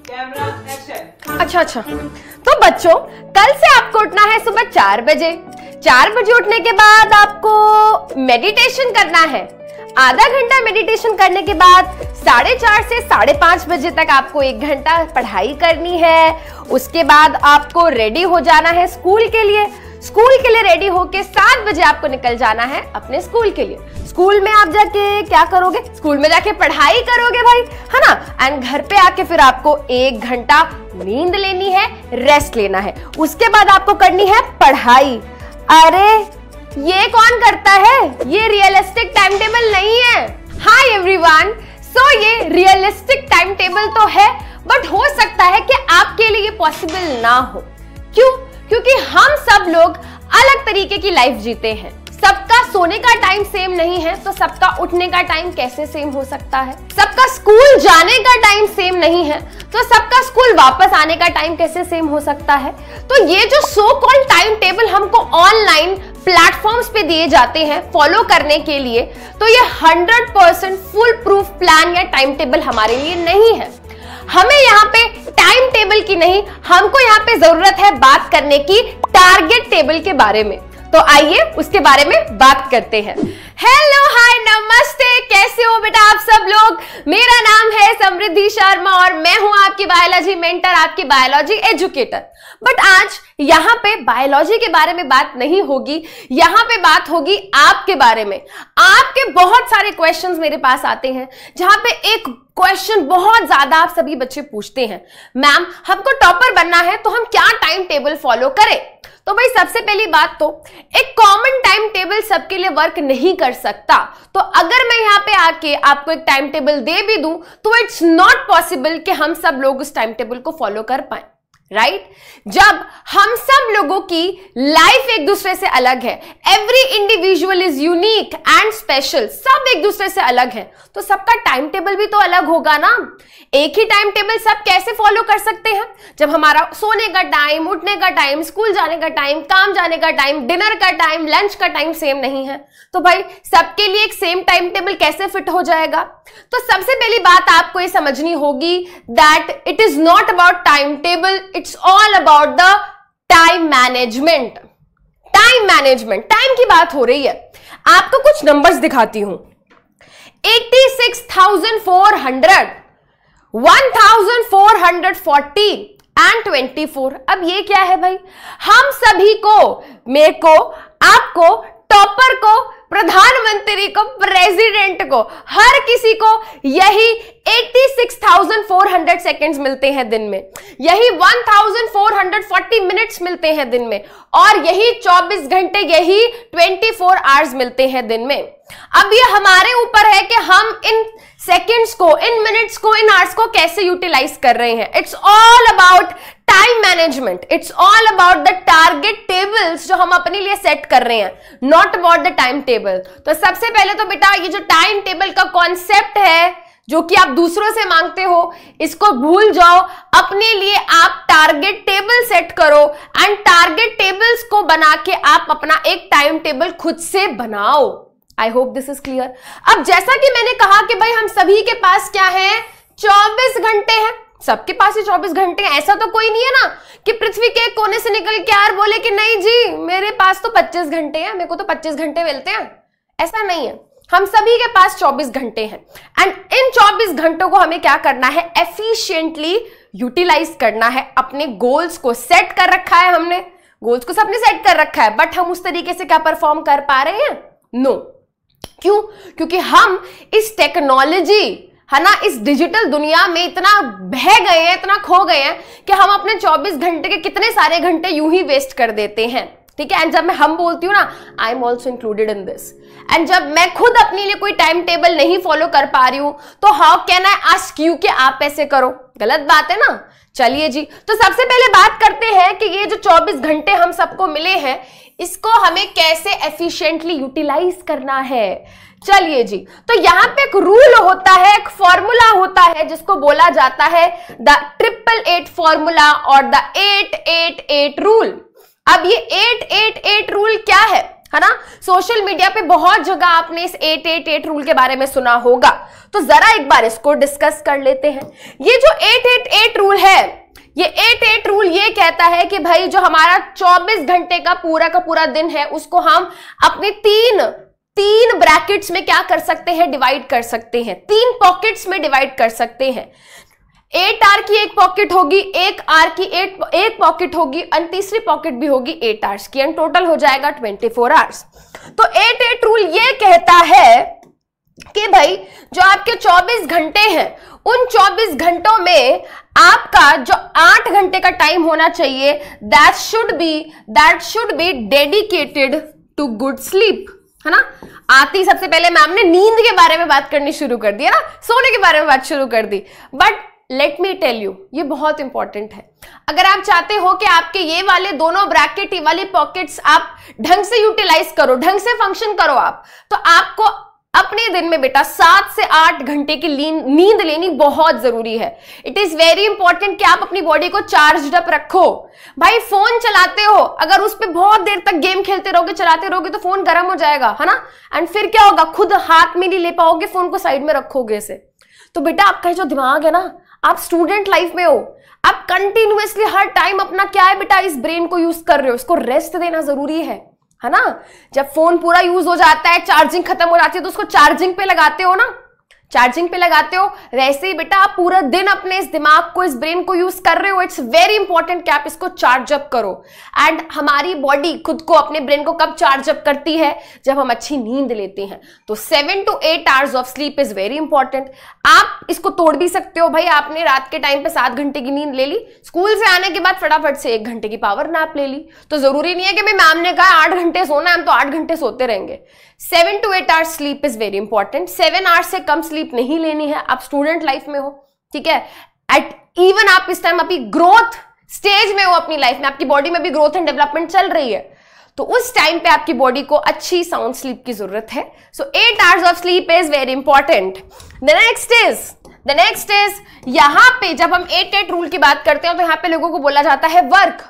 अच्छा अच्छा तो बच्चों कल से आपको उठना है सुबह चार बजे चार बजे उठने के बाद आपको मेडिटेशन करना है आधा घंटा मेडिटेशन करने के बाद साढ़े चार से साढ़े पांच बजे तक आपको एक घंटा पढ़ाई करनी है उसके बाद आपको रेडी हो जाना है स्कूल के लिए स्कूल के लिए रेडी होके सात बजे आपको निकल जाना है अपने स्कूल के लिए स्कूल में आप जाके क्या करोगे स्कूल में जाके पढ़ाई करोगे भाई है ना एंड घर पे आके फिर आपको एक घंटा नींद लेनी है रेस्ट लेना है उसके बाद आपको करनी है पढ़ाई अरे ये कौन करता है ये रियलिस्टिक टाइम टेबल नहीं है हाय एवरीवन सो ये रियलिस्टिक टाइम टेबल तो है बट हो सकता है कि आपके लिए पॉसिबल ना हो क्यों क्योंकि हम सब लोग अलग तरीके की लाइफ जीते हैं सबका सोने का टाइम सेम नहीं है तो सबका उठने का टाइम कैसे सेम हो सकता है सबका स्कूल जाने का टाइम सेम नहीं है तो सबका स्कूल वापस आने का टाइम कैसे सेम हो सकता है तो ये जो सो कॉल टाइम टेबल हमको ऑनलाइन प्लेटफॉर्म्स पे दिए जाते हैं फॉलो करने के लिए तो ये 100% फुल प्रूफ प्लान या टाइम टेबल हमारे लिए नहीं है हमें यहाँ पे टाइम टेबल की नहीं हमको यहाँ पे जरूरत है बात करने की टारगेट टेबल के बारे में तो आइए उसके बारे में बात करते हैं हेलो हाय नमस्ते कैसे हो बेटा आप सब लोग मेरा नाम है समृद्धि शर्मा और मैं हूं आपकी बायोलॉजी मेंटर आपकी बायोलॉजी एजुकेटर बट आज यहां पे बायोलॉजी के बारे में बात नहीं होगी यहां पे बात होगी आपके बारे में आपके बहुत सारे क्वेश्चंस मेरे पास आते हैं जहां पे एक क्वेश्चन बहुत ज्यादा आप सभी बच्चे पूछते हैं मैम हमको टॉपर बनना है तो हम क्या टाइम टेबल फॉलो करें तो भाई सबसे पहली बात तो एक कॉमन टाइम टेबल सबके लिए वर्क नहीं कर सकता तो अगर मैं यहां पे आके आपको एक टाइम टेबल दे भी दूं तो इट्स नॉट पॉसिबल कि हम सब लोग उस टाइम टेबल को फॉलो कर पाए राइट right? जब हम सब लोगों की लाइफ एक दूसरे से अलग है every individual is unique and special सब एक दूसरे से अलग है तो सबका टाइम टेबल भी तो अलग होगा ना एक ही टाइम टेबल सब कैसे फॉलो कर सकते हैं जब हमारा सोने का टाइम उठने का टाइम स्कूल जाने का टाइम काम जाने का टाइम डिनर का टाइम लंच का टाइम सेम नहीं है तो भाई सबके लिए एक सेम टाइम टेबल कैसे फिट हो जाएगा तो सबसे पहली बात आपको ये समझनी होगी that it is not about time table it's all about the time management time management time की बात हो रही है आपको कुछ नंबर्स दिखाती हूं 86,400 1,440 एंड 24 अब ये क्या है भाई हम सभी को मेरे को आपको टॉपर को प्रधानमंत्री को प्रेसिडेंट को हर किसी को यही 86,400 सेकंड्स मिलते हैं दिन में यही 1,440 मिनट्स मिलते हैं दिन में और यही 24 घंटे यही 24 फोर आवर्स मिलते हैं दिन में अब ये हमारे ऊपर है कि हम इन सेकंड्स को इन मिनट्स को इन आवर्स को कैसे यूटिलाइज कर रहे हैं it's all about time management it's all about the target tables जो हम अपने लिए सेट कर रहे हैं not about the time table तो सबसे पहले तो बेटा ये जो टाइम टेबल का कॉन्सेप्ट है जो कि आप दूसरों से मांगते हो इसको भूल जाओ अपने लिए आप टारगेट टेबल सेट करो एंड टारगेट टेबल्स को बना के आप अपना एक टाइम टेबल खुद से बनाओ I hope this is clear अब जैसा कि मैंने कहा कि भाई हम सभी के पास क्या है 24 घंटे हैं सबके पास ही चौबीस घंटे ऐसा तो कोई नहीं है ना कि पृथ्वी के कोने से निकल के यार बोले कि नहीं जी मेरे पास तो पच्चीस घंटे हैं मेरे को तो पच्चीस घंटे मिलते हैं ऐसा नहीं है हम सभी के पास 24 घंटे हैं एंड इन 24 घंटों को हमें क्या करना है एफिशिएंटली यूटिलाइज करना है अपने गोल्स को सेट कर रखा है हमने गोल्स को सबने सेट कर रखा है बट हम उस तरीके से क्या परफॉर्म कर पा रहे हैं नो no. क्यों क्योंकि हम इस टेक्नोलॉजी है ना इस डिजिटल दुनिया में इतना बह गए हैं इतना खो गए हैं कि हम अपने 24 घंटे के कितने सारे घंटे यूं ही वेस्ट कर देते हैं ठीक है एंड जब मैं हम बोलती हूँ ना I am also included in this and जब मैं खुद अपने लिए कोई टाइम टेबल नहीं फॉलो कर पा रही हूं तो how can I ask you कि आप ऐसे करो गलत बात है ना चलिए जी तो सबसे पहले बात करते हैं कि ये जो 24 घंटे हम सबको मिले हैं इसको हमें कैसे एफिशिएंटली यूटिलाइज करना है चलिए जी तो यहाँ पे एक रूल होता है एक फॉर्मूला होता है जिसको बोला जाता है द ट्रिपल एट फॉर्मूला और the eight eight eight rule अब ये एट एट एट रूल क्या है है ना सोशल मीडिया पे बहुत जगह आपने इस एट एट एट रूल के बारे में सुना होगा तो जरा एक बार इसको डिस्कस कर लेते हैं ये जो एट एट एट रूल है ये एट एट रूल ये कहता है कि भाई जो हमारा 24 घंटे का पूरा का पूरा दिन है उसको हम अपने तीन तीन ब्रैकेट्स में क्या कर सकते हैं डिवाइड कर सकते हैं तीन पॉकेट्स में डिवाइड कर सकते हैं एट आर की एक पॉकेट होगी एक आर की एट एक पॉकेट होगी और तीसरी पॉकेट भी होगी एट आर्स की एंड टोटल हो जाएगा ट्वेंटी फोर आवर्स तो एट एट रूल ये कहता है कि भाई जो आपके 24 घंटे हैं उन 24 घंटों में आपका जो 8 घंटे का टाइम होना चाहिए that should be that should be dedicated to good sleep है ना आते ही सबसे पहले मैम ने नींद के बारे में बात करनी शुरू कर दी है ना सोने के बारे में बात शुरू कर दी but let me tell you ये बहुत इंपॉर्टेंट है अगर आप चाहते हो कि आपके ये वाले दोनों ब्रैकेट ये वाली पॉकेट्स आप ढंग से यूटिलाइज करो ढंग से फंक्शन करो आप तो आपको अपने दिन में बेटा सात से आठ घंटे की नींद लेनी बहुत जरूरी है इट इज वेरी इंपॉर्टेंट कि आप अपनी बॉडी को चार्ज अप रखो भाई फोन चलाते हो अगर उस पर बहुत देर तक गेम खेलते रहोगे चलाते रहोगे तो फोन गर्म हो जाएगा है ना एंड फिर क्या होगा खुद हाथ में नहीं ले पाओगे फोन को साइड में रखोगे इसे तो बेटा आपका जो दिमाग है ना आप स्टूडेंट लाइफ में हो आप कंटिन्यूसली हर टाइम अपना क्या है बेटा इस ब्रेन को यूज कर रहे हो इसको रेस्ट देना जरूरी है है ना जब फोन पूरा यूज हो जाता है चार्जिंग खत्म हो जाती है तो उसको चार्जिंग पे लगाते हो ना चार्जिंग पे लगाते हो वैसे ही बेटा आप पूरा दिन अपने इस दिमाग को इस ब्रेन को यूज कर रहे हो इट्स वेरी इंपॉर्टेंट कि आप इसको चार्जअप करो एंड हमारी बॉडी खुद को अपने ब्रेन को कब चार्जअप करती है जब हम अच्छी नींद लेते हैं तो seven to eight hours of sleep is very important आप इसको तोड़ भी सकते हो भाई आपने रात के टाइम पे सात घंटे की नींद ले ली स्कूल से आने के बाद फटाफट से एक घंटे की पावर नाप ले ली तो जरूरी नहीं है कि भाई मैम ने कहा आठ घंटे सोना हम तो आठ घंटे सोते रहेंगे seven to eight hours sleep is very important seven hours से कम स्लीप स्लीप नहीं लेनी है आप स्टूडेंट लाइफ में हो ठीक है एट इवन आप इस टाइम अपनी ग्रोथ स्टेज में हो अपनी लाइफ में आपकी बॉडी में भी ग्रोथ एंड डेवलपमेंट चल रही है तो उस टाइम पे आपकी बॉडी को अच्छी साउंड स्लीप की जरूरत है so eight hours of sleep is very important the next is the next is यहां पे जब हम एट एट रूल की बात करते हैं तो यहां पे लोगों को बोला जाता है वर्क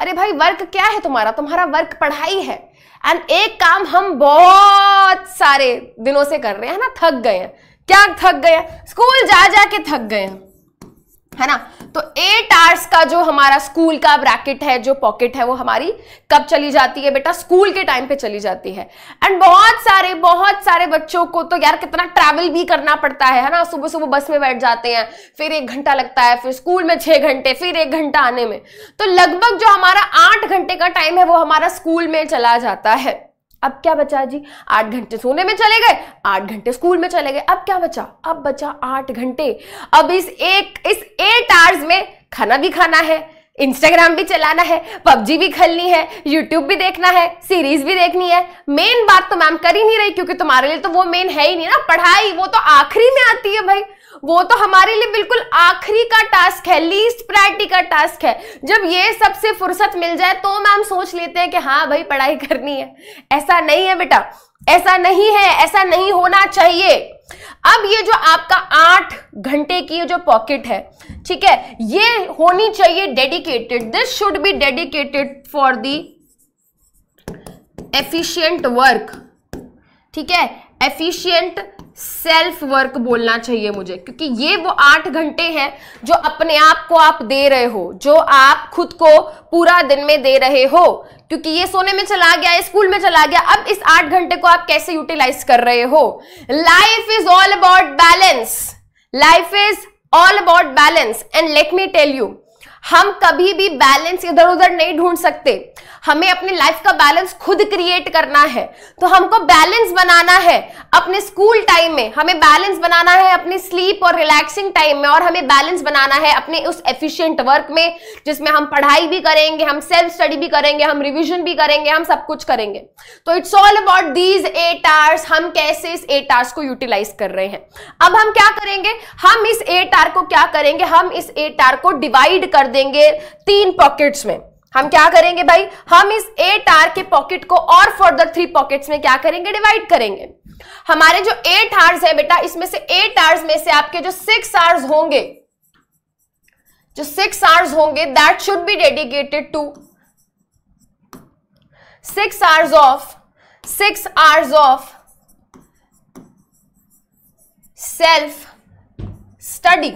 अरे भाई वर्क क्या है तुम्हारा तुम्हारा वर्क पढ़ाई है एंड एक काम हम बहुत सारे दिनों से कर रहे हैं ना थक गए हैं क्या थक गए स्कूल जा जा के थक गए है ना तो एट आवर्स का जो हमारा स्कूल का ब्रैकेट है जो पॉकेट है वो हमारी कब चली जाती है बेटा स्कूल के टाइम पे चली जाती है एंड बहुत सारे बहुत सारे बच्चों को तो यार कितना ट्रैवल भी करना पड़ता है है ना सुबह सुबह बस में बैठ जाते हैं फिर एक घंटा लगता है फिर स्कूल में छह घंटे फिर एक घंटा आने में तो लगभग जो हमारा आठ घंटे का टाइम है वो हमारा स्कूल में चला जाता है अब क्या बचा जी आठ घंटे सोने में चले गए आठ घंटे स्कूल में चले गए अब क्या बचा अब बचा आठ घंटे अब इस एक इस एट आवर्स में खाना भी खाना है इंस्टाग्राम भी चलाना है पबजी भी खेलनी है यूट्यूब भी देखना है सीरीज भी देखनी है मेन बात तो मैम कर ही नहीं रही क्योंकि तुम्हारे लिए तो वो मेन है ही नहीं ना पढ़ाई वो तो आखिरी में आती है भाई वो तो हमारे लिए बिल्कुल आखिरी का टास्क है लीस्ट प्रायोरिटी का टास्क है जब ये सबसे फुर्सत मिल जाए तो मैम सोच लेते हैं कि हाँ भाई पढ़ाई करनी है ऐसा नहीं है बेटा ऐसा नहीं है ऐसा नहीं होना चाहिए अब ये जो आपका आठ घंटे की जो पॉकेट है ठीक है ये होनी चाहिए dedicated this should be dedicated for the efficient work ठीक है एफिशियंट सेल्फ वर्क बोलना चाहिए मुझे क्योंकि ये वो आठ घंटे हैं जो अपने आप को आप दे रहे हो जो आप खुद को पूरा दिन में दे रहे हो क्योंकि ये सोने में चला गया स्कूल में चला गया अब इस आठ घंटे को आप कैसे यूटिलाइज कर रहे हो life is all about balance life is all about balance and let me tell you हम कभी भी बैलेंस इधर उधर नहीं ढूंढ सकते हमें अपने लाइफ का बैलेंस खुद क्रिएट करना है तो हमको बैलेंस बनाना है अपने स्कूल टाइम में हमें बैलेंस बनाना है अपने स्लीप और रिलैक्सिंग टाइम में और हमें बैलेंस बनाना है अपने उस एफिशिएंट वर्क में जिसमें हम पढ़ाई भी करेंगे हम सेल्फ स्टडी भी करेंगे हम रिविजन भी करेंगे हम सब कुछ करेंगे तो it's all about these eight hours हम कैसे इस एट आवर्स को यूटिलाइज कर रहे हैं अब हम क्या करेंगे हम इस एट आर को क्या करेंगे हम इस एट आर को डिवाइड कर देंगे देंगे तीन पॉकेट्स में हम क्या करेंगे भाई हम इस एट आर के पॉकेट को और फर्दर थ्री पॉकेट्स में क्या करेंगे डिवाइड करेंगे हमारे जो एट आर्स है बेटा इसमें से एट आर्स में से आपके जो सिक्स आर्स होंगे जो सिक्स आर्स होंगे that should be dedicated to six hours of six hours of self study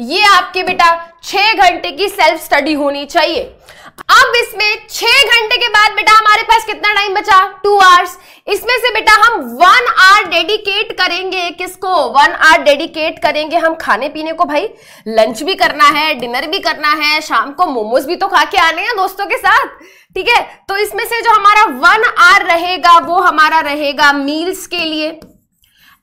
ये आपके बेटा छह घंटे की सेल्फ स्टडी होनी चाहिए अब इसमें छह घंटे के बाद बेटा हमारे पास कितना टाइम बचा टू आवर्स इसमें से बेटा हम वन आवर डेडिकेट करेंगे किसको वन आवर डेडिकेट करेंगे हम खाने पीने को भाई लंच भी करना है डिनर भी करना है शाम को मोमोज भी तो खा के आने हैं दोस्तों के साथ ठीक है तो इसमें से जो हमारा वन आवर रहेगा वो हमारा रहेगा मील्स के लिए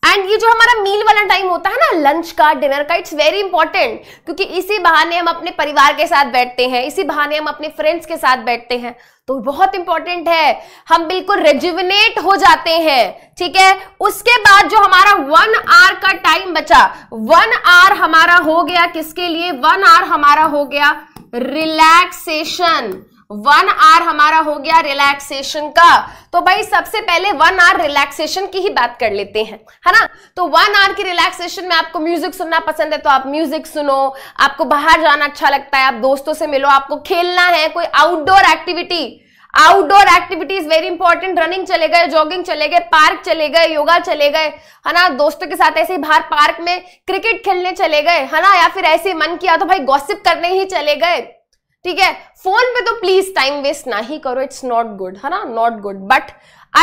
एंड ये जो हमारा मील वाला टाइम होता है ना लंच का डिनर का इट्स वेरी इंपॉर्टेंट क्योंकि इसी बहाने हम अपने परिवार के साथ बैठते हैं इसी बहाने हम अपने फ्रेंड्स के साथ बैठते हैं तो बहुत इंपॉर्टेंट है हम बिल्कुल रेजुविनेट हो जाते हैं ठीक है उसके बाद जो हमारा वन आवर का टाइम बचा वन आवर हमारा हो गया किसके लिए वन आवर हमारा हो गया रिलैक्सेशन वन आर हमारा हो गया रिलैक्सेशन का तो भाई सबसे पहले वन आवर रिलैक्सेशन की ही बात कर लेते हैं है ना तो वन आवर की रिलैक्सेशन में आपको म्यूजिक सुनना पसंद है तो आप म्यूजिक सुनो आपको बाहर जाना अच्छा लगता है आप दोस्तों से मिलो आपको खेलना है कोई outdoor activity outdoor activity is very important running चले गए जॉगिंग चले गए पार्क चले गए योगा चले गए है ना दोस्तों के साथ ऐसे ही बाहर पार्क में क्रिकेट खेलने चले गए है ना या फिर ऐसे मन किया तो भाई गॉसिप करने ही चले गए ठीक है फोन पे तो प्लीज टाइम वेस्ट ना ही करो इट्स नॉट गुड है ना नॉट गुड बट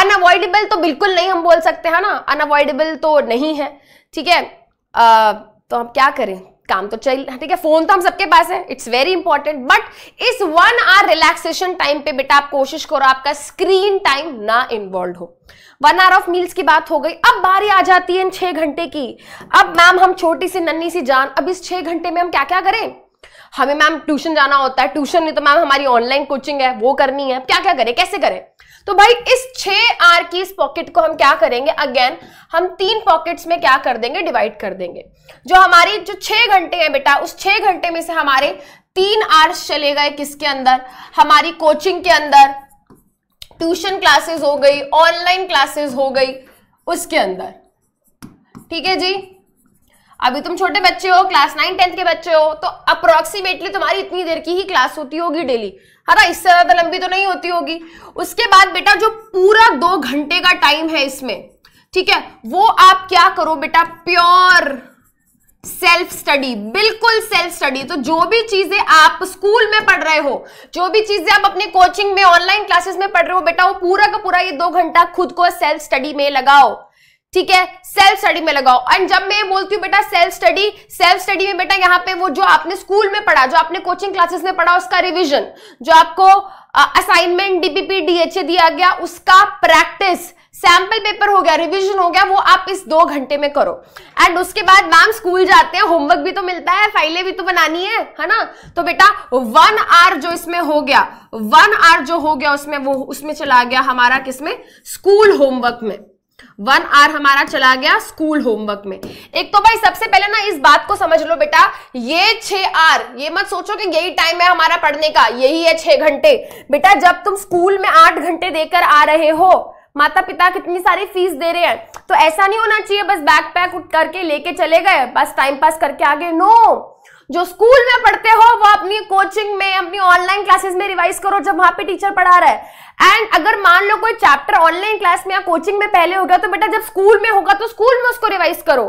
अनअवॉइडेबल तो बिल्कुल नहीं हम बोल सकते है ना अनअवॉइडेबल तो नहीं है ठीक है तो हम क्या करें काम तो चल ठीक है फोन तो हम सबके पास है इट्स वेरी इंपॉर्टेंट बट इस वन आवर रिलैक्सेशन टाइम पे बेटा आप कोशिश करो आपका स्क्रीन टाइम ना इन्वॉल्व हो वन आवर ऑफ मील्स की बात हो गई अब बारी आ जाती है इन छह घंटे की अब मैम हम छोटी सी नन्ही सी जान अब इस छह घंटे में हम क्या क्या करें हमें मैम ट्यूशन जाना होता है ट्यूशन नहीं तो मैम हमारी ऑनलाइन कोचिंग है वो करनी है क्या क्या करें कैसे करें तो भाई इस छे आर की इस पॉकेट को हम क्या करेंगे अगेन हम तीन पॉकेट्स में क्या कर देंगे डिवाइड कर देंगे जो हमारी जो छह घंटे हैं बेटा उस छह घंटे में से हमारे तीन आर्स चले गए किसके अंदर हमारी कोचिंग के अंदर ट्यूशन क्लासेस हो गई ऑनलाइन क्लासेस हो गई उसके अंदर ठीक है जी अभी तुम छोटे बच्चे हो क्लास नाइन टेंथ के बच्चे हो तो अप्रोक्सीमेटली तुम्हारी इतनी देर की ही क्लास होती होगी डेली है ना इससे ज्यादा लंबी तो नहीं होती होगी उसके बाद बेटा जो पूरा दो घंटे का टाइम है इसमें ठीक है वो आप क्या करो बेटा प्योर सेल्फ स्टडी बिल्कुल सेल्फ स्टडी तो जो भी चीजें आप स्कूल में पढ़ रहे हो जो भी चीजें आप अपने कोचिंग में ऑनलाइन क्लासेस में पढ़ रहे हो बेटा वो पूरा का पूरा ये दो घंटा खुद को सेल्फ स्टडी में लगाओ ठीक है सेल्फ स्टडी में लगाओ एंड जब मैं बोलती हूँ बेटा सेल्फ स्टडी सेल्फ स्टडी में बेटा यहाँ पे वो जो आपने स्कूल में पढ़ा जो आपने कोचिंग क्लासेस में पढ़ा उसका रिवीजन जो आपको असाइनमेंट डीपीपी डीएचए दिया गया उसका प्रैक्टिस सैम्पल पेपर हो गया रिवीजन हो गया वो आप इस दो घंटे में करो एंड उसके बाद मैम स्कूल जाते हैं होमवर्क भी तो मिलता है फाइलें भी तो बनानी है है ना तो बेटा वन आर जो इसमें हो गया वन आर जो हो गया उसमें वो उसमें चला गया हमारा किसमें स्कूल होमवर्क में वन आर हमारा चला गया स्कूल होमवर्क में एक तो भाई सबसे पहले ना इस बात को समझ लो बेटा ये छह आर ये मत सोचो कि यही टाइम है हमारा पढ़ने का यही है छह घंटे बेटा जब तुम स्कूल में आठ घंटे देकर आ रहे हो माता पिता कितनी सारी फीस दे रहे हैं तो ऐसा नहीं होना चाहिए बस बैग पैक करके लेके चले गए बस टाइम पास करके आगे नो जो स्कूल में पढ़ते हो वो अपनी कोचिंग में अपनी ऑनलाइन क्लासेस में रिवाइज करो जब वहां पे टीचर पढ़ा रहा है एंड अगर मान लो कोई चैप्टर ऑनलाइन क्लास में या कोचिंग में पहले हो गया तो बेटा जब स्कूल में होगा तो स्कूल में उसको रिवाइज करो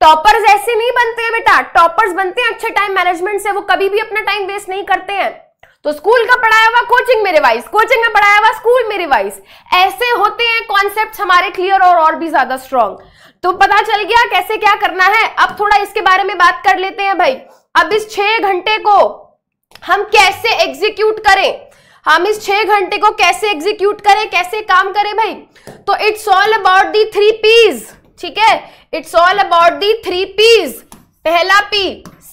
टॉपर्स ऐसे नहीं बनते हैं बेटा टॉपर्स बनते हैं अच्छे टाइम मैनेजमेंट से वो कभी भी अपना टाइम वेस्ट नहीं करते हैं तो स्कूल का पढ़ाया हुआ कोचिंग में रिवाइज कोचिंग में पढ़ाया हुआ स्कूल में रिवाइज ऐसे होते हैं कॉन्सेप्ट हमारे क्लियर और और भी ज्यादा स्ट्रांग तो पता चल गया कैसे क्या करना है अब थोड़ा इसके बारे में बात कर लेते हैं भाई अब इस छह घंटे को हम कैसे एग्जीक्यूट करें हम इस छह घंटे को कैसे एग्जीक्यूट करें कैसे काम करें भाई तो it's all about the three Ps ठीक है it's all about the three Ps पहला P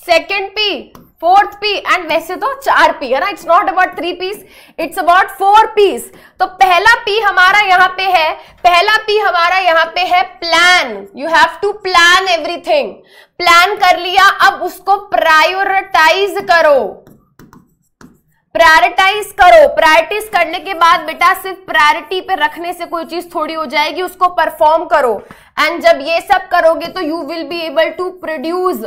second P fourth P and वैसे तो चार पी है ना it's not about three Ps it's about four Ps तो पहला पी हमारा यहाँ पे है पहला पी हमारा यहाँ पे है plan you have to plan everything plan कर लिया अब उसको प्रायोरिटाइज करो प्रायोरिटाइज करो प्रायोरिटीज करने के बाद बेटा सिर्फ प्रायोरिटी पे रखने से कोई चीज थोड़ी हो जाएगी उसको परफॉर्म करो एंड जब ये सब करोगे तो you will be able to produce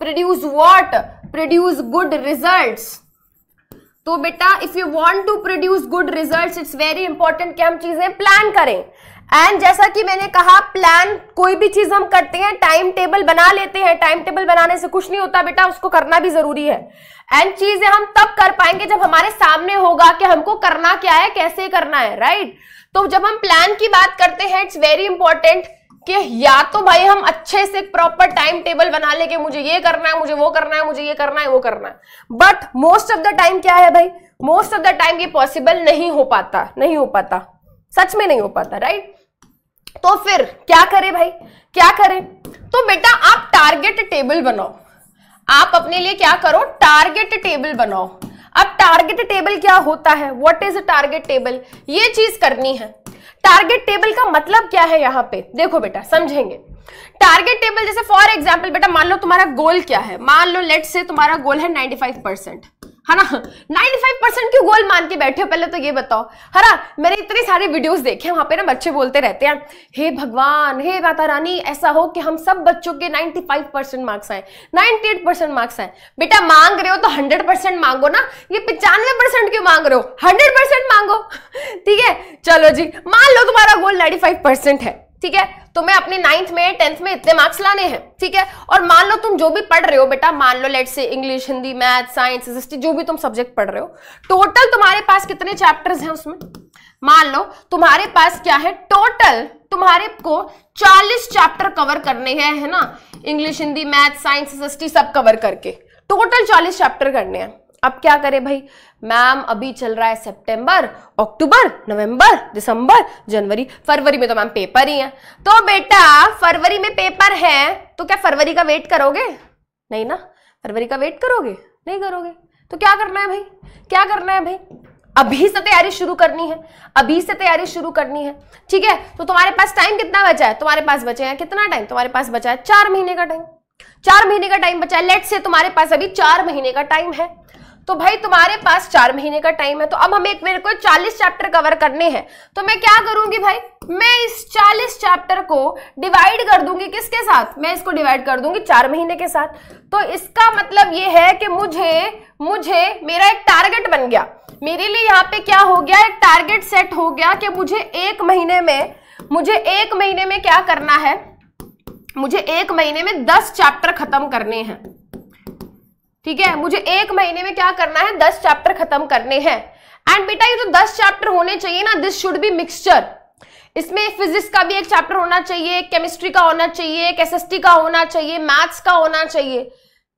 produce what produce good results तो बेटा if you want to produce good results it's very important कि हम चीजें प्लान करें एंड जैसा कि मैंने कहा प्लान कोई भी चीज हम करते हैं टाइम टेबल बना लेते हैं टाइम टेबल बनाने से कुछ नहीं होता बेटा उसको करना भी जरूरी है एंड चीजें हम तब कर पाएंगे जब हमारे सामने होगा कि हमको करना क्या है कैसे करना है राइट right? तो जब हम प्लान की बात करते हैं इट्स वेरी इंपॉर्टेंट कि या तो भाई हम अच्छे से प्रॉपर टाइम टेबल बना ले कि मुझे ये करना है मुझे वो करना है मुझे ये करना है वो करना है but most of the time क्या है भाई मोस्ट ऑफ द टाइम ये पॉसिबल नहीं हो पाता नहीं हो पाता सच में नहीं हो पाता राइट तो फिर क्या करें भाई क्या करें तो बेटा आप टारगेट टेबल बनाओ आप अपने लिए क्या करो टारगेट टेबल बनाओ अब टारगेट टेबल क्या होता है व्हाट इज टारगेट टेबल ये चीज करनी है टारगेट टेबल का मतलब क्या है यहाँ पे देखो बेटा समझेंगे टारगेट टेबल जैसे फॉर एग्जाम्पल बेटा मान लो तुम्हारा गोल क्या है मान लो लेट से तुम्हारा गोल है 95 परसेंट है हाँ ना 95 परसेंट क्यों गोल मान के बैठे हो पहले तो ये बताओ है ना मैंने इतने सारे वीडियोस देखे हैं वहां पे ना बच्चे बोलते रहते हैं हे भगवान हे माता रानी ऐसा हो कि हम सब बच्चों के 95 परसेंट मार्क्स आए 98 परसेंट मार्क्स आए बेटा मांग रहे हो तो 100 परसेंट मांगो ना ये पिचानवे परसेंट क्यों मांग रहे हो हंड्रेड परसेंट मांगो ठीक है चलो जी मान लो तुम्हारा गोल 95 परसेंट है ठीक है तुम्हें तो अपने नाइन्थ में टेंथ में इतने मार्क्स लाने हैं ठीक है और मान लो तुम जो भी पढ़ रहे हो बेटा मान लो let's say English Hindi math science जो भी तुम सब्जेक्ट पढ़ रहे हो टोटल तुम्हारे पास कितने चैप्टर्स हैं उसमें मान लो तुम्हारे पास क्या है टोटल तुम्हारे को 40 चैप्टर कवर करने हैं है ना English Hindi math science history सब कवर करके टोटल 40 चैप्टर करने हैं अब क्या करें भाई मैम अभी चल रहा है सितंबर, अक्टूबर नवंबर दिसंबर जनवरी फरवरी में तो मैम पेपर ही है तो बेटा फरवरी में पेपर है तो क्या फरवरी का वेट करोगे नहीं ना फरवरी का वेट करोगे नहीं करोगे तो क्या करना है भाई क्या करना है भाई अभी से तैयारी शुरू करनी है अभी से तैयारी शुरू करनी है ठीक है तो तुम्हारे पास टाइम कितना बचा है तुम्हारे पास बचे हैं कितना टाइम तुम्हारे पास बचा है चार महीने का टाइम चार महीने का टाइम बचा है लेट से तुम्हारे पास अभी चार महीने का टाइम है तो भाई तुम्हारे पास चार महीने का टाइम है तो अब हमें मेरे को चालीस चैप्टर कवर करने हैं तो मैं क्या करूंगी भाई मैं इस चालीस चैप्टर को डिवाइड कर दूंगी किसके साथ मैं इसको डिवाइड कर दूंगी चार महीने के साथ तो इसका मतलब ये है कि मुझे मुझे मेरा एक टारगेट बन गया मेरे लिए यहाँ पे क्या हो गया एक टारगेट सेट हो गया कि मुझे एक महीने में मुझे एक महीने में क्या करना है मुझे एक महीने में दस चैप्टर खत्म करने हैं ठीक है मुझे एक महीने में क्या करना है दस चैप्टर खत्म करने हैं एंड बेटा ये जो तो दस चैप्टर होने चाहिए ना दिस शुड बी मिक्सचर इसमें फिजिक्स का भी एक चैप्टर होना चाहिए केमिस्ट्री का होना चाहिए एक एस का होना चाहिए मैथ्स का होना चाहिए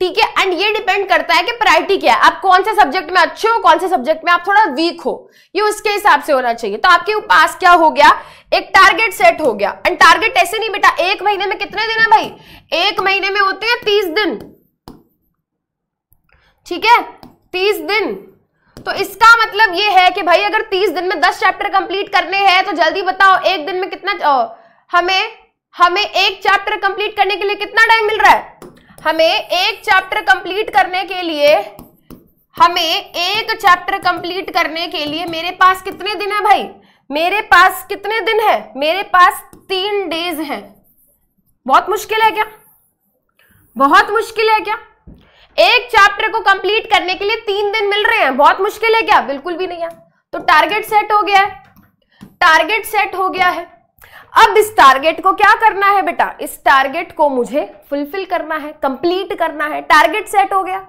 ठीक है एंड ये डिपेंड करता है कि प्रायोरिटी क्या है आप कौन से सब्जेक्ट में अच्छे हो कौन से सब्जेक्ट में आप थोड़ा वीक हो ये उसके हिसाब से होना चाहिए तो आपके पास क्या हो गया एक टारगेट सेट हो गया एंड टारगेट ऐसे नहीं बेटा एक महीने में कितने दिन है भाई एक महीने में होते हैं तीस दिन ठीक है तीस दिन तो इसका मतलब ये है कि भाई अगर तीस दिन में दस चैप्टर कंप्लीट करने हैं तो जल्दी बताओ एक दिन में कितना ओ, हमें हमें एक चैप्टर कंप्लीट करने के लिए कितना टाइम मिल रहा है हमें एक चैप्टर कंप्लीट करने के लिए हमें एक चैप्टर कंप्लीट करने के लिए मेरे पास कितने दिन है भाई मेरे पास कितने दिन है मेरे पास तीन डेज है बहुत मुश्किल है क्या बहुत मुश्किल है क्या एक चैप्टर को कंप्लीट करने के लिए तीन दिन मिल रहे हैं बहुत मुश्किल है क्या बिल्कुल भी नहीं है तो टारगेट सेट हो गया है टारगेट सेट हो गया है अब इस टारगेट को क्या करना है बेटा इस टारगेट को मुझे फुलफिल करना है कंप्लीट करना है टारगेट सेट हो गया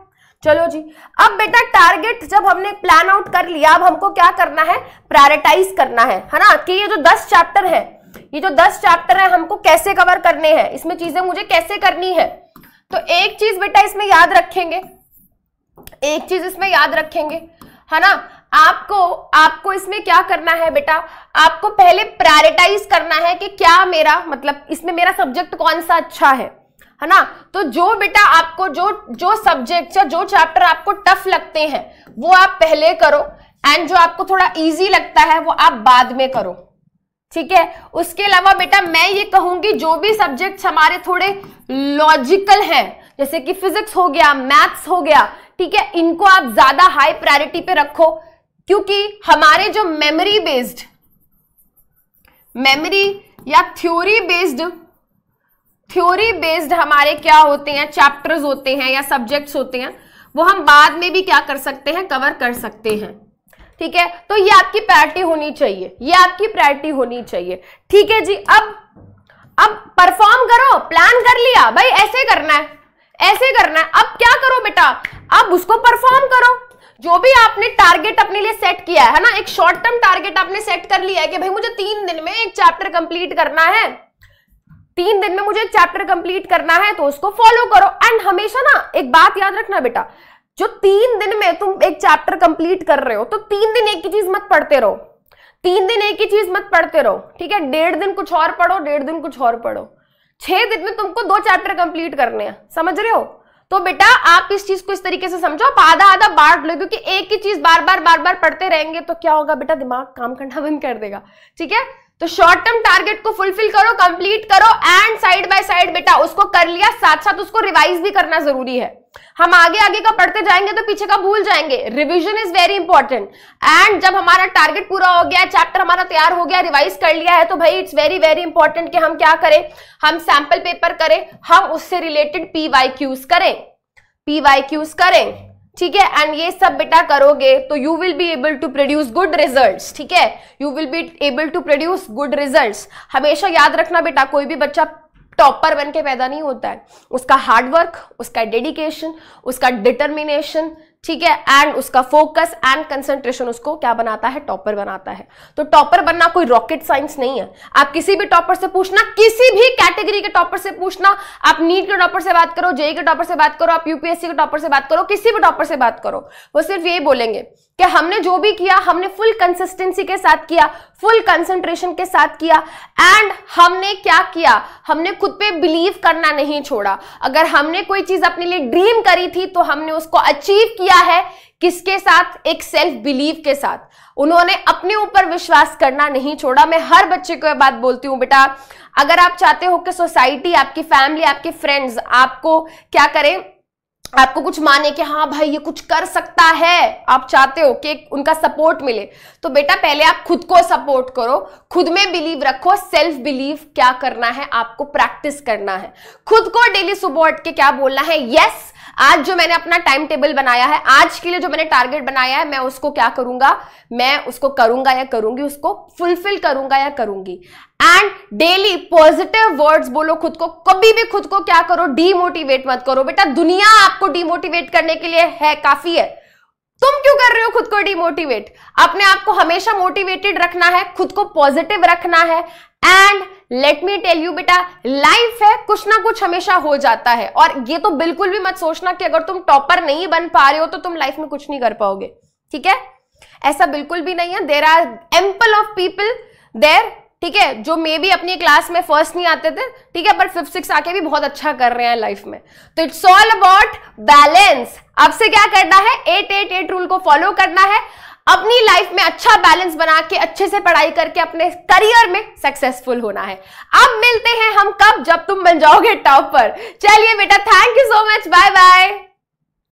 चलो जी अब बेटा टारगेट जब हमने प्लान आउट कर लिया अब हमको क्या करना है प्रायोरिटाइज करना है है ना कि ये जो दस चैप्टर है ये जो दस चैप्टर है हमको कैसे कवर करने हैं इसमें चीजें मुझे कैसे करनी है तो एक चीज बेटा इसमें याद रखेंगे एक चीज इसमें याद रखेंगे है ना आपको आपको इसमें क्या करना है बेटा आपको पहले प्रायोरिटाइज करना है कि क्या मेरा मतलब इसमें मेरा सब्जेक्ट कौन सा अच्छा है है ना तो जो बेटा आपको जो जो सब्जेक्ट या जो चैप्टर आपको टफ लगते हैं वो आप पहले करो एंड जो आपको थोड़ा इजी लगता है वो आप बाद में करो ठीक है उसके अलावा बेटा मैं ये कहूंगी जो भी सब्जेक्ट हमारे थोड़े लॉजिकल हैं जैसे कि फिजिक्स हो गया मैथ्स हो गया ठीक है इनको आप ज्यादा हाई प्रायोरिटी पे रखो क्योंकि हमारे जो मेमोरी बेस्ड मेमोरी या थ्योरी बेस्ड थ्योरी बेस्ड हमारे क्या होते हैं चैप्टर्स होते हैं या सब्जेक्ट्स होते हैं वो हम बाद में भी क्या कर सकते हैं कवर कर सकते हैं ठीक है तो ये आपकी प्रायोरिटी होनी चाहिए ये आपकी प्रायोरिटी होनी चाहिए ठीक है जी अब अब परफॉर्म करो प्लान कर लिया भाई ऐसे करना है ऐसे करना है अब क्या करो बेटा अब उसको परफॉर्म करो जो भी आपने टारगेट अपने लिए सेट किया है ना एक शॉर्ट टर्म टारगेट आपने सेट कर लिया है कि भाई मुझे तीन दिन में एक चैप्टर कंप्लीट करना है तीन दिन में मुझे एक चैप्टर कंप्लीट करना है तो उसको फॉलो करो एंड हमेशा ना एक बात याद रखना बेटा जो तीन दिन में तुम एक चैप्टर कंप्लीट कर रहे हो तो तीन दिन एक ही चीज मत पढ़ते रहो तीन दिन एक ही चीज मत पढ़ते रहो ठीक है डेढ़ दिन कुछ और पढ़ो डेढ़ दिन कुछ और पढ़ो छह दिन में तुमको दो चैप्टर कंप्लीट करने हैं समझ रहे हो तो बेटा आप इस चीज को इस तरीके से समझो आप आधा आधा बांट लो क्योंकि एक ही चीज बार बार बार बार पढ़ते रहेंगे तो क्या होगा बेटा दिमाग काम करना बंद कर देगा ठीक है तो शॉर्ट टर्म टारगेट को फुलफिल करो कंप्लीट करो एंड साइड बाय साइड बेटा उसको कर लिया साथ साथ उसको रिवाइज भी करना जरूरी है हम आगे आगे का पढ़ते जाएंगे तो पीछे का भूल जाएंगे revision is very important and जब हमारा टारगेट पूरा हो गया चैप्टर हमारा तैयार हो गया रिवाइज कर लिया है तो भाई इट्स वेरी वेरी इंपॉर्टेंट कि हम क्या करें हम सैंपल पेपर करें हम उससे रिलेटेड पीवाई क्यूज करें पीवाई क्यूज करें ठीक है एंड ये सब बेटा करोगे तो you will be able to produce good results ठीक है you will be able to produce good results हमेशा याद रखना बेटा कोई भी बच्चा टॉपर बन के पैदा नहीं होता है उसका हार्डवर्क उसका डेडिकेशन उसका डिटर्मिनेशन ठीक है एंड उसका फोकस एंड कंसंट्रेशन उसको क्या बनाता है टॉपर बनाता है तो टॉपर बनना कोई रॉकेट साइंस नहीं है आप किसी भी टॉपर से पूछना किसी भी कैटेगरी के टॉपर से पूछना आप नीट के टॉपर से बात करो जेई e e के टॉपर से बात करो आप यूपीएससी के टॉपर से बात करो किसी भी टॉपर से बात करो वो सिर्फ यही बोलेंगे कि हमने जो भी किया हमने फुल कंसिस्टेंसी के साथ किया फुल कंसंट्रेशन के साथ किया एंड हमने क्या किया हमने खुद पे बिलीव करना नहीं छोड़ा अगर हमने कोई चीज अपने लिए ड्रीम करी थी तो हमने उसको अचीव किया है किसके साथ एक सेल्फ बिलीव के साथ उन्होंने अपने ऊपर विश्वास करना नहीं छोड़ा मैं हर बच्चे को यह बात बोलती हूं बेटा अगर आप चाहते हो कि सोसाइटी आपकी फैमिली आपके फ्रेंड्स आपको क्या करें आपको कुछ माने कि हाँ भाई ये कुछ कर सकता है आप चाहते हो कि उनका सपोर्ट मिले तो बेटा पहले आप खुद को सपोर्ट करो खुद में बिलीव रखो सेल्फ बिलीव क्या करना है आपको प्रैक्टिस करना है खुद को डेली सुबह उठ के क्या बोलना है यस आज जो मैंने अपना टाइम टेबल बनाया है आज के लिए जो मैंने टारगेट बनाया है मैं उसको क्या करूंगा मैं उसको करूंगा या करूंगी उसको फुलफिल करूंगा या करूंगी एंड डेली पॉजिटिव वर्ड्स बोलो खुद को कभी भी खुद को क्या करो डीमोटिवेट मत करो बेटा दुनिया आपको डीमोटिवेट करने के लिए है काफी है तुम क्यों कर रहे हो खुद को डिमोटिवेट अपने आप को हमेशा मोटिवेटेड रखना है खुद को पॉजिटिव रखना है and let me tell you बेटा लाइफ है कुछ ना कुछ हमेशा हो जाता है और ये तो बिल्कुल भी मत सोचना कि अगर तुम टॉपर नहीं बन पा रहे हो तो तुम लाइफ में कुछ नहीं कर पाओगे ठीक है ऐसा बिल्कुल भी नहीं है there are ample of people there ठीक है जो मे बी अपनी क्लास में फर्स्ट नहीं आते थे ठीक है पर फिफ्थ सिक्स आके भी बहुत अच्छा कर रहे हैं लाइफ में तो इट्स ऑल अबाउट बैलेंस अब से क्या करना है एट एट एट रूल को फॉलो करना है अपनी लाइफ में अच्छा बैलेंस बना के अच्छे से पढ़ाई करके अपने करियर में सक्सेसफुल होना है अब मिलते हैं हम कब जब तुम बन जाओगे टॉप पर चलिए बेटा thank you so much bye bye